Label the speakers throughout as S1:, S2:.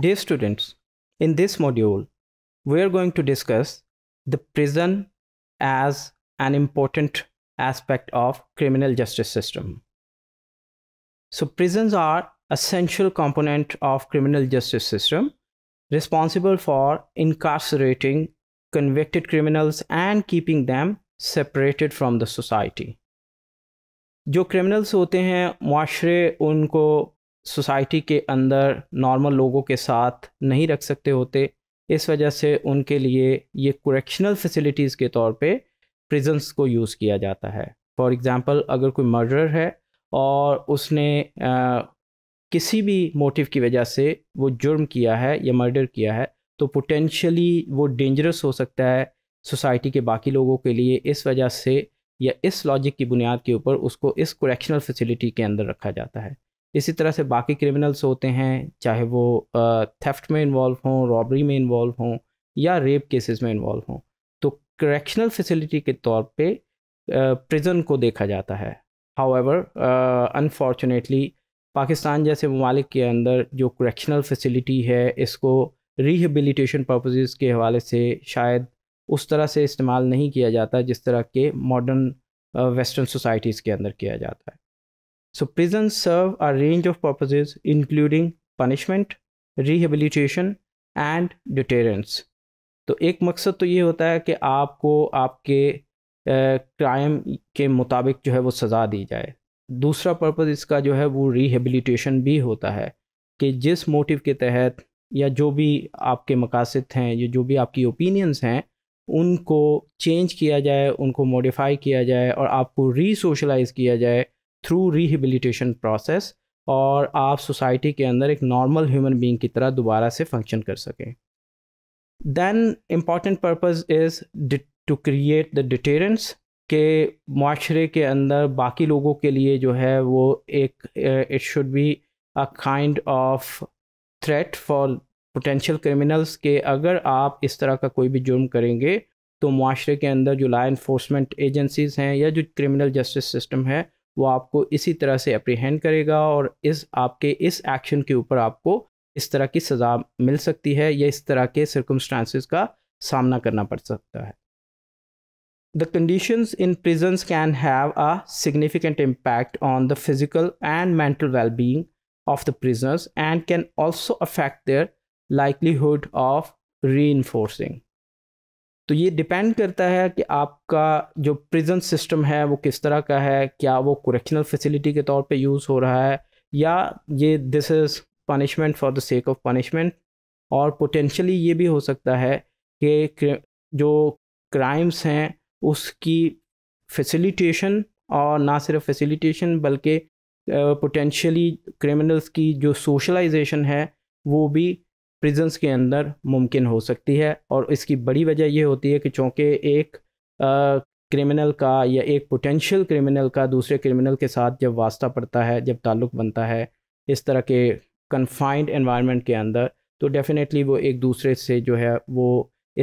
S1: Dear students, in this module, we are going to discuss the prison as an important aspect of criminal justice system. So prisons are essential component of criminal justice system responsible for incarcerating convicted criminals and keeping them separated from the society. जो criminals होते हैं माशरे उनको society के अंदर normal लोगों के साथ नहीं रख सकते होते इस वजह से उनके लिए ये कुरेक्शनल फैसिलिटीज़ के तौर पे प्रिजन्स को यूज़ किया जाता है फॉर एग्ज़ाम्पल अगर कोई मर्डर है और उसने आ, किसी भी मोटिव की वजह से वो जुर्म किया है या मर्डर किया है तो पोटेंशली वो डेंजरस हो सकता है सोसाइटी के बाकी लोगों के लिए इस वजह से या इस लॉजिक की बुनियाद के ऊपर उसको इस कुरेक्शनल फैसिलिटी के अंदर रखा जाता है इसी तरह से बाकी क्रिमिनल्स होते हैं चाहे वो थेफ्ट में इन्वॉल्व हों रॉबरी में इन्वॉल्व हों या रेप केसेस में इन्वॉल्व हों तो करेक्शनल फैसिलिटी के तौर पे प्रिजन को देखा जाता है हाउ एवर अनफॉर्चुनेटली पाकिस्तान जैसे ममालिक के अंदर जो करेक्शनल फैसिलिटी है इसको रिहेबिलिटेशन पर्पजेज़ के हवाले से शायद उस तरह से इस्तेमाल नहीं किया जाता जिस तरह के मॉडर्न वेस्टर्न सोसाइटीज़ के अंदर किया जाता है So prisons serve a range of purposes including punishment, rehabilitation and deterrence. तो एक मकसद तो ये होता है कि आपको आपके क्राइम के मुताबिक जो है वो सज़ा दी जाए दूसरा पर्पज़ इसका जो है वो रिहेबिलिटेशन भी होता है कि जिस मोटिव के तहत या जो भी आपके मकासद हैं या जो भी आपकी ओपिनियंस हैं उनको चेंज किया जाए उनको मॉडिफाई किया जाए और आपको रीसोशलाइज़ किया जाए थ्रू रिहेबिलिटेशन प्रोसेस और आप सोसाइटी के अंदर एक नॉर्मल ह्यूमन बीइंग की तरह दोबारा से फंक्शन कर सकें then important purpose is to create the deterrence के माशरे के अंदर बाकी लोगों के लिए जो है वो एक it should be a kind of threat for potential criminals के अगर आप इस तरह का कोई भी जुर्म करेंगे तो माशरे के अंदर जो लॉ इन्फोर्समेंट एजेंसीज़ हैं या जो क्रिमिनल जस्टिस सिस्टम है वो आपको इसी तरह से अप्रीहेंड करेगा और इस आपके इस एक्शन के ऊपर आपको इस तरह की सज़ा मिल सकती है या इस तरह के सरकमस्टांसिस का सामना करना पड़ सकता है the condition in prison can have a significant impact on the physical and mental wellbeing of the prisoners and can also affect their livelihood of reinforcing तो ये डिपेंड करता है कि आपका जो प्रिजन सिस्टम है वो किस तरह का है क्या वो करेक्शनल फैसिलिटी के तौर पे यूज़ हो रहा है या ये this is punishment for the sake of punishment और पोटेंशली ये भी हो सकता है कि जो क्राइम्स हैं उसकी फैसिलिटेशन और ना सिर्फ फैसिलिटेशन बल्कि पोटेंशली क्रिमिनल्स की जो सोशलाइजेशन है वो भी प्रिजन्स के अंदर मुमकिन हो सकती है और इसकी बड़ी वजह यह होती है कि चूँकि एक क्रिमिनल का या एक पोटेंशियल क्रिमिनल का दूसरे क्रिमिनल के साथ जब वास्ता पड़ता है जब ताल्लुक़ बनता है इस तरह के कन्फाइंड एनवायरनमेंट के अंदर तो डेफ़िनेटली वो एक दूसरे से जो है वो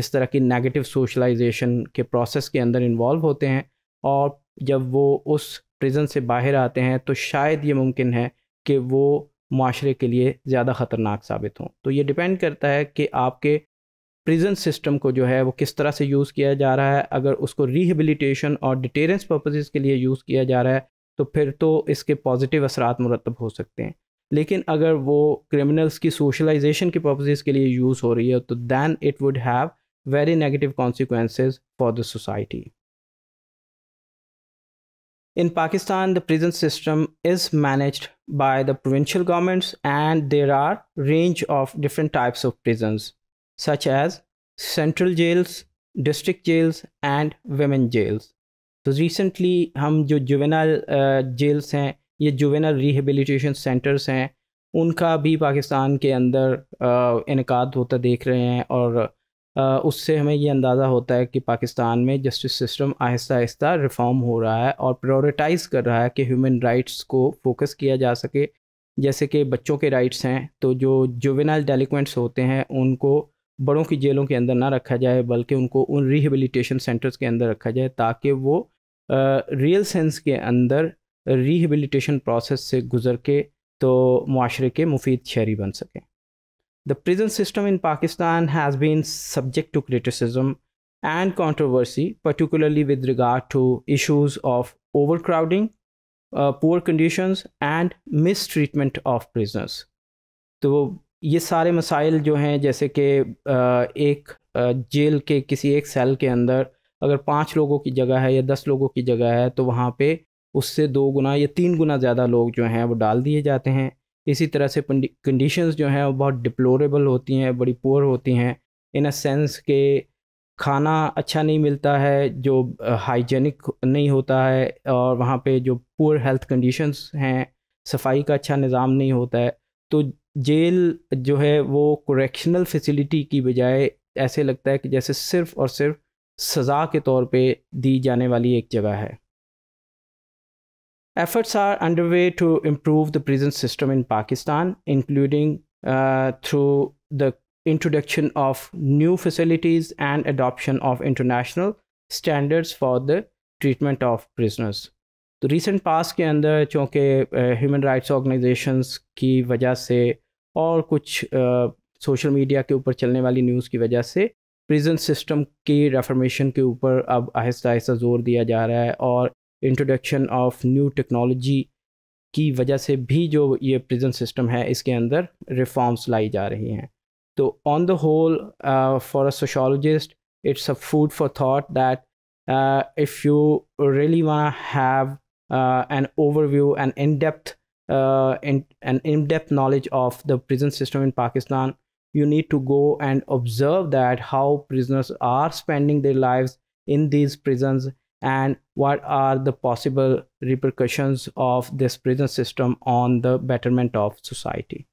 S1: इस तरह की नेगेटिव सोशलाइजेशन के प्रोसेस के अंदर इन्वॉल्व होते हैं और जब वो उस प्रिजन से बाहर आते हैं तो शायद ये मुमकिन है कि वो माशरे के लिए ज़्यादा ख़तरनाक साबित हों तो ये डिपेंड करता है कि आपके प्रिजन सिस्टम को जो है वो किस तरह से यूज़ किया जा रहा है अगर उसको रिहेबिलिटेशन और डिटेरेंस पर्पजेज़ के लिए यूज़ किया जा रहा है तो फिर तो इसके पॉजिटिव असरा मुरतब हो सकते हैं लेकिन अगर वो क्रिमिनल्स की सोशलाइजेशन के पर्पजेज़ के लिए यूज़ हो रही है तो then it would have very negative consequences for the society In Pakistan, the prison system is managed by the provincial governments and there are range of different types of prisons such as central jails, district jails and women jails. तो recently हम जो juvenile gels हैं ये juvenile rehabilitation centres हैं उनका भी पाकिस्तान के अंदर इनका होता देख रहे हैं और उससे हमें ये अंदाज़ा होता है कि पाकिस्तान में जस्टिस सिस्टम आहिस्ता आहिस्ता रिफॉर्म हो रहा है और प्रायोरिटाइज़ कर रहा है कि ह्यूमन राइट्स को फोकस किया जा सके जैसे कि बच्चों के राइट्स हैं तो जो जुवेनाइल डेलिक्वेंट्स होते हैं उनको बड़ों की जेलों के अंदर ना रखा जाए बल्कि उनको उन रिहेबिलिटेशन सेंटर्स के अंदर रखा जाए ताकि वो रियल सेंस के अंदर रिहेबिलिटेशन प्रोसेस से गुज़र के तो माशरे के मुफीद शहरी बन सकें The prison system in Pakistan has been subject to criticism and controversy, particularly with regard to issues of overcrowding, uh, poor conditions, and mistreatment of prisoners. तो ये सारे मसाइल जो हैं जैसे कि एक जेल के किसी एक सेल के अंदर अगर पाँच लोगों की जगह है या दस लोगों की जगह है तो वहाँ पे उससे दो गुना या तीन गुना ज़्यादा लोग जो हैं वो डाल दिए जाते हैं इसी तरह से कंडीशंस जो हैं वो बहुत डिप्लोरेबल होती हैं बड़ी पुअर होती हैं इन अ सेंस के खाना अच्छा नहीं मिलता है जो हाइजेनिक नहीं होता है और वहाँ पे जो पुअर हेल्थ कंडीशंस हैं सफाई का अच्छा निज़ाम नहीं होता है तो जेल जो है वो करेक्शनल फैसिलिटी की बजाय ऐसे लगता है कि जैसे सिर्फ़ और सिर्फ सज़ा के तौर पे दी जाने वाली एक जगह है Efforts are underway to improve the prison system in Pakistan, including uh, through the introduction of new facilities and adoption of international standards for the treatment of prisoners. The recent past के अंदर चूँकि human rights organizations की वजह से और कुछ social media के ऊपर चलने वाली news की वजह से prison system की reformation के ऊपर अब आहिस्ता आहिस्ता ज़ोर दिया जा रहा है और इंट्रोडक्शन ऑफ न्यू टेक्नोलॉजी की वजह से भी जो ये प्रिजन सिस्टम है इसके अंदर रिफॉर्म्स लाई जा रही हैं तो on the whole for a sociologist it's a food for thought that if you really want have an overview an in depth an in depth knowledge of the prison system in Pakistan you need to go and observe that how prisoners are spending their live in these prisons and what are the possible repercussions of this prison system on the betterment of society.